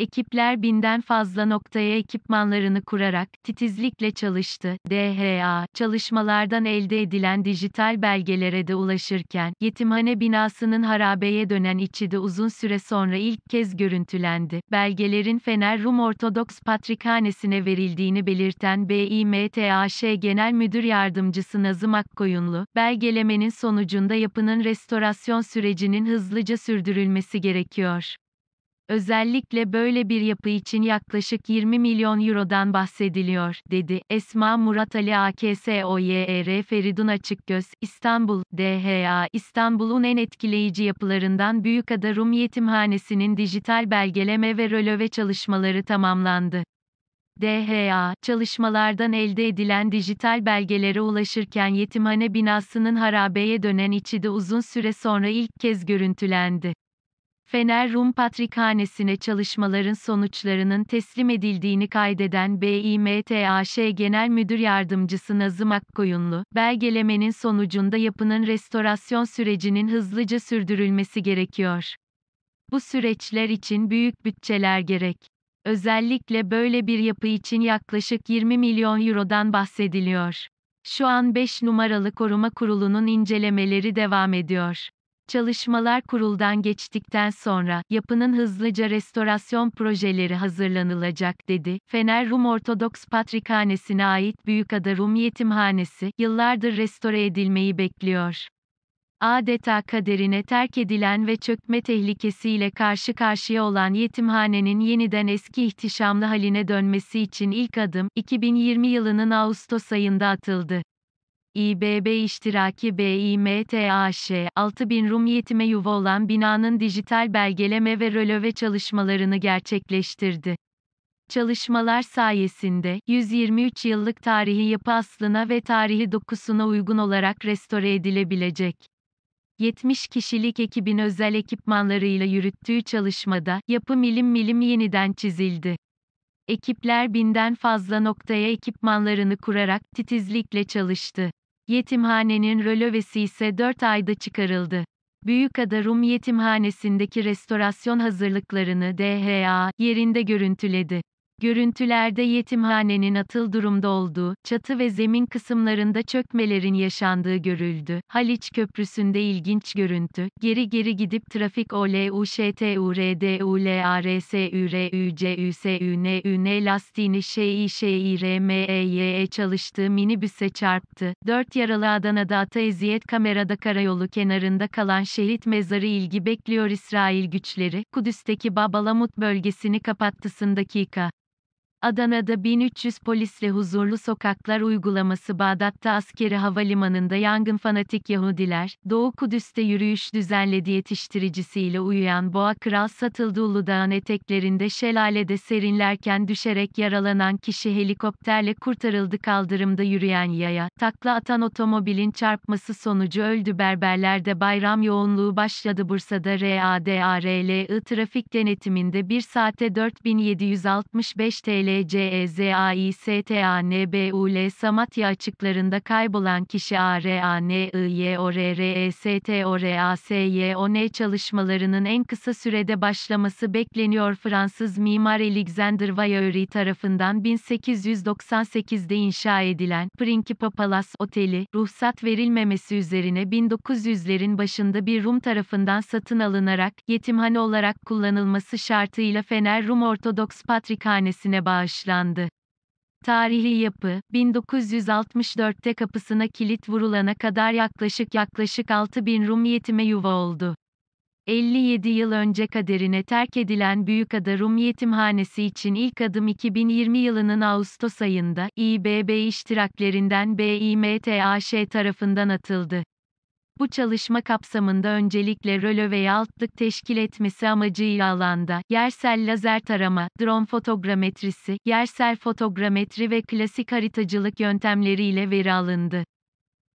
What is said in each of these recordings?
Ekipler binden fazla noktaya ekipmanlarını kurarak titizlikle çalıştı. DHA, çalışmalardan elde edilen dijital belgelere de ulaşırken, yetimhane binasının harabeye dönen içi de uzun süre sonra ilk kez görüntülendi. Belgelerin Fener Rum Ortodoks Patrikhanesi'ne verildiğini belirten BİMTAŞ Genel Müdür Yardımcısı Nazım Akkoyunlu, belgelemenin sonucunda yapının restorasyon sürecinin hızlıca sürdürülmesi gerekiyor. Özellikle böyle bir yapı için yaklaşık 20 milyon eurodan bahsediliyor, dedi. Esma Murat Ali AKSOYER Feridun Açıkgöz, İstanbul, DHA, İstanbul'un en etkileyici yapılarından Büyükada Rum Yetimhanesi'nin dijital belgeleme ve röleve çalışmaları tamamlandı. DHA, çalışmalardan elde edilen dijital belgelere ulaşırken yetimhane binasının harabeye dönen içi de uzun süre sonra ilk kez görüntülendi. Fener Rum Patrikhanesi'ne çalışmaların sonuçlarının teslim edildiğini kaydeden BİMTAŞ Genel Müdür Yardımcısı Nazım Akkoyunlu, belgelemenin sonucunda yapının restorasyon sürecinin hızlıca sürdürülmesi gerekiyor. Bu süreçler için büyük bütçeler gerek. Özellikle böyle bir yapı için yaklaşık 20 milyon eurodan bahsediliyor. Şu an 5 numaralı koruma kurulunun incelemeleri devam ediyor. Çalışmalar kuruldan geçtikten sonra, yapının hızlıca restorasyon projeleri hazırlanılacak dedi. Fener Rum Ortodoks Patrikhanesi'ne ait Büyükada Rum Yetimhanesi, yıllardır restore edilmeyi bekliyor adeta kaderine terk edilen ve çökme tehlikesiyle karşı karşıya olan yetimhanenin yeniden eski ihtişamlı haline dönmesi için ilk adım 2020 yılının Ağustos ayında atıldı. İBB iştiraki BİMTAŞ, 6000 Rum yetime yuva olan binanın dijital belgeleme ve röleve çalışmalarını gerçekleştirdi. Çalışmalar sayesinde, 123 yıllık tarihi yapı aslına ve tarihi dokusuna uygun olarak restore edilebilecek. 70 kişilik ekibin özel ekipmanlarıyla yürüttüğü çalışmada, yapı milim milim yeniden çizildi. Ekipler binden fazla noktaya ekipmanlarını kurarak titizlikle çalıştı. Yetimhanenin rölevesi ise 4 ayda çıkarıldı. Büyükada Rum Yetimhanesi'ndeki restorasyon hazırlıklarını DHA yerinde görüntüledi. Görüntülerde yetimhanenin atıl durumda olduğu, çatı ve zemin kısımlarında çökmelerin yaşandığı görüldü. Haliç Köprüsü'nde ilginç görüntü, geri geri gidip trafik OLUŞTURDULARSÜRÜCÜCÜSÜNÜN lastiğini Şİ ŞİRMEYE e çalıştığı minibüse çarptı. Dört yaralı Adana'da ata eziyet kamerada karayolu kenarında kalan şehit mezarı ilgi bekliyor İsrail güçleri, Kudüs'teki Babalamut bölgesini kapattı dakika. Adana'da 1300 polisle huzurlu sokaklar uygulaması Bağdat'ta askeri havalimanında yangın fanatik Yahudiler, Doğu Kudüs'te yürüyüş düzenledi yetiştiricisiyle uyuyan boğa kral satıldı Uludağ'ın eteklerinde şelalede serinlerken düşerek yaralanan kişi helikopterle kurtarıldı kaldırımda yürüyen yaya, takla atan otomobilin çarpması sonucu öldü berberlerde bayram yoğunluğu başladı Bursa'da RADARLI trafik denetiminde 1 saate 4765 TL e SLCEZAİSTANBUL Samatya açıklarında kaybolan kişi ARANIYORERESTORASYON e e çalışmalarının en kısa sürede başlaması bekleniyor Fransız mimar Alexander Vaillery tarafından 1898'de inşa edilen Principe Palace Oteli, ruhsat verilmemesi üzerine 1900'lerin başında bir Rum tarafından satın alınarak, yetimhane olarak kullanılması şartıyla Fener Rum Ortodoks Patrikhanesi'ne bağlı bağışlandı. Tarihi yapı, 1964'te kapısına kilit vurulana kadar yaklaşık yaklaşık 6000 Rum yetime yuva oldu. 57 yıl önce kaderine terk edilen Büyükada Rum Yetimhanesi için ilk adım 2020 yılının Ağustos ayında İBB iştiraklerinden BİMTAŞ tarafından atıldı. Bu çalışma kapsamında öncelikle rölo veya altlık teşkil etmesi amacıyla alanda, yersel lazer tarama, drone fotogrametrisi, yersel fotogrametri ve klasik haritacılık yöntemleriyle veri alındı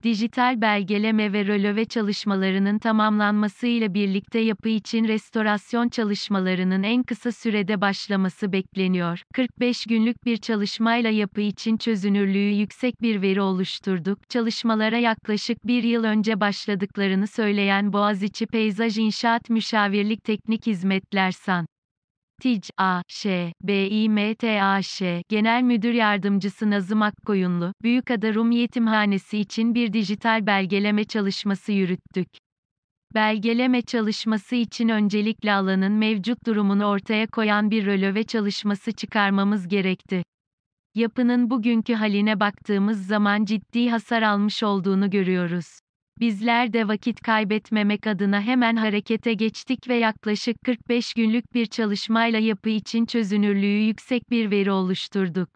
dijital belgeleme ve röleve çalışmalarının tamamlanmasıyla birlikte yapı için restorasyon çalışmalarının en kısa sürede başlaması bekleniyor. 45 günlük bir çalışmayla yapı için çözünürlüğü yüksek bir veri oluşturduk. Çalışmalara yaklaşık bir yıl önce başladıklarını söyleyen Boğaziçi Peyzaj İnşaat Müşavirlik Teknik Hizmetler San. TİC, A, Ş, B, İ, M, T, A, Ş, Genel Müdür Yardımcısı Nazım Akkoyunlu, Büyükada Rum Yetimhanesi için bir dijital belgeleme çalışması yürüttük. Belgeleme çalışması için öncelikle alanın mevcut durumunu ortaya koyan bir röleve çalışması çıkarmamız gerekti. Yapının bugünkü haline baktığımız zaman ciddi hasar almış olduğunu görüyoruz. Bizler de vakit kaybetmemek adına hemen harekete geçtik ve yaklaşık 45 günlük bir çalışmayla yapı için çözünürlüğü yüksek bir veri oluşturduk.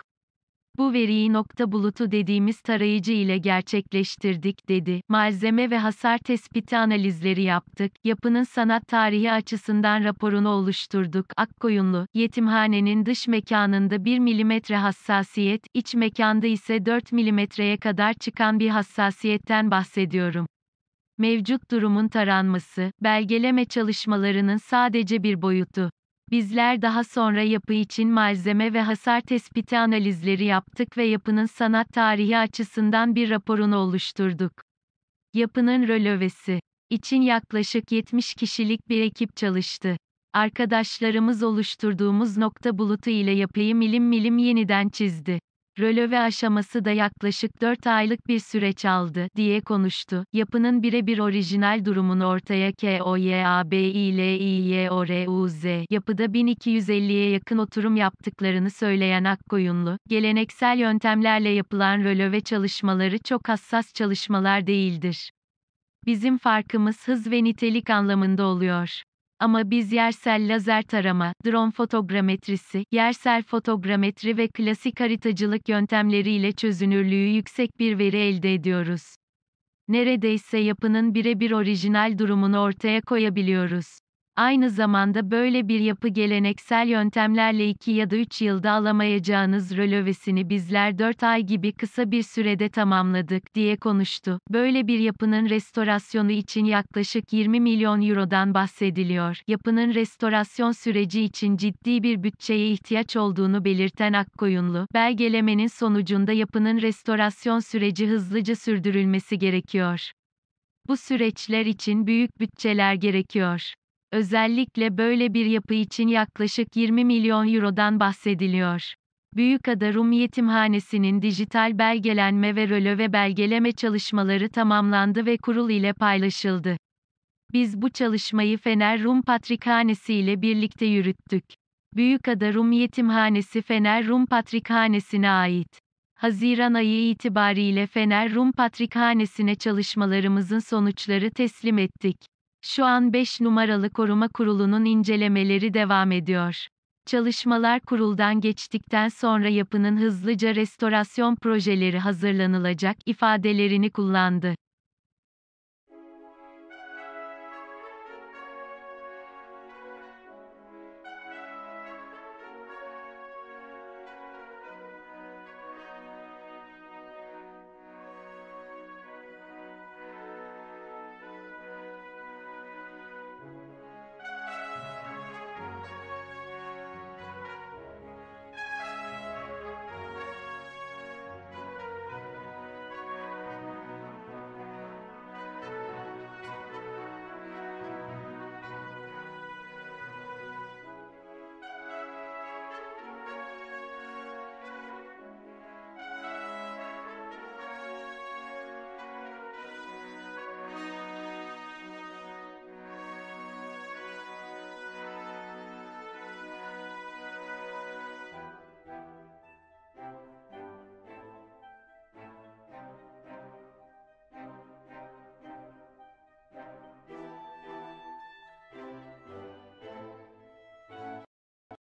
Bu veriyi nokta bulutu dediğimiz tarayıcı ile gerçekleştirdik dedi. Malzeme ve hasar tespiti analizleri yaptık. Yapının sanat tarihi açısından raporunu oluşturduk. Akkoyunlu, yetimhanenin dış mekanında 1 mm hassasiyet, iç mekanda ise 4 mm'ye kadar çıkan bir hassasiyetten bahsediyorum mevcut durumun taranması, belgeleme çalışmalarının sadece bir boyutu. Bizler daha sonra yapı için malzeme ve hasar tespiti analizleri yaptık ve yapının sanat tarihi açısından bir raporunu oluşturduk. Yapının rölövesi için yaklaşık 70 kişilik bir ekip çalıştı. Arkadaşlarımız oluşturduğumuz nokta bulutu ile yapıyı milim milim yeniden çizdi röleve aşaması da yaklaşık 4 aylık bir süreç aldı, diye konuştu. Yapının birebir orijinal durumunu ortaya KOYABİLİYORUZ yapıda 1250'ye yakın oturum yaptıklarını söyleyen Akkoyunlu, geleneksel yöntemlerle yapılan röleve çalışmaları çok hassas çalışmalar değildir. Bizim farkımız hız ve nitelik anlamında oluyor. Ama biz yersel lazer tarama, drone fotogrametrisi, yersel fotogrametri ve klasik haritacılık yöntemleriyle çözünürlüğü yüksek bir veri elde ediyoruz. Neredeyse yapının birebir orijinal durumunu ortaya koyabiliyoruz. Aynı zamanda böyle bir yapı geleneksel yöntemlerle 2 ya da 3 yılda alamayacağınız rölövesini bizler 4 ay gibi kısa bir sürede tamamladık diye konuştu. Böyle bir yapının restorasyonu için yaklaşık 20 milyon eurodan bahsediliyor. Yapının restorasyon süreci için ciddi bir bütçeye ihtiyaç olduğunu belirten Akkoyunlu, belgelemenin sonucunda yapının restorasyon süreci hızlıca sürdürülmesi gerekiyor. Bu süreçler için büyük bütçeler gerekiyor. Özellikle böyle bir yapı için yaklaşık 20 milyon eurodan bahsediliyor. Büyükada Rum Yetimhanesi'nin dijital belgelenme ve rölöve belgeleme çalışmaları tamamlandı ve kurul ile paylaşıldı. Biz bu çalışmayı Fener Rum Patrikhanesi ile birlikte yürüttük. Büyükada Rum Yetimhanesi Fener Rum Patrikhanesi'ne ait. Haziran ayı itibariyle Fener Rum Patrikhanesi'ne çalışmalarımızın sonuçları teslim ettik. Şu an 5 numaralı koruma kurulunun incelemeleri devam ediyor. Çalışmalar kuruldan geçtikten sonra yapının hızlıca restorasyon projeleri hazırlanılacak ifadelerini kullandı.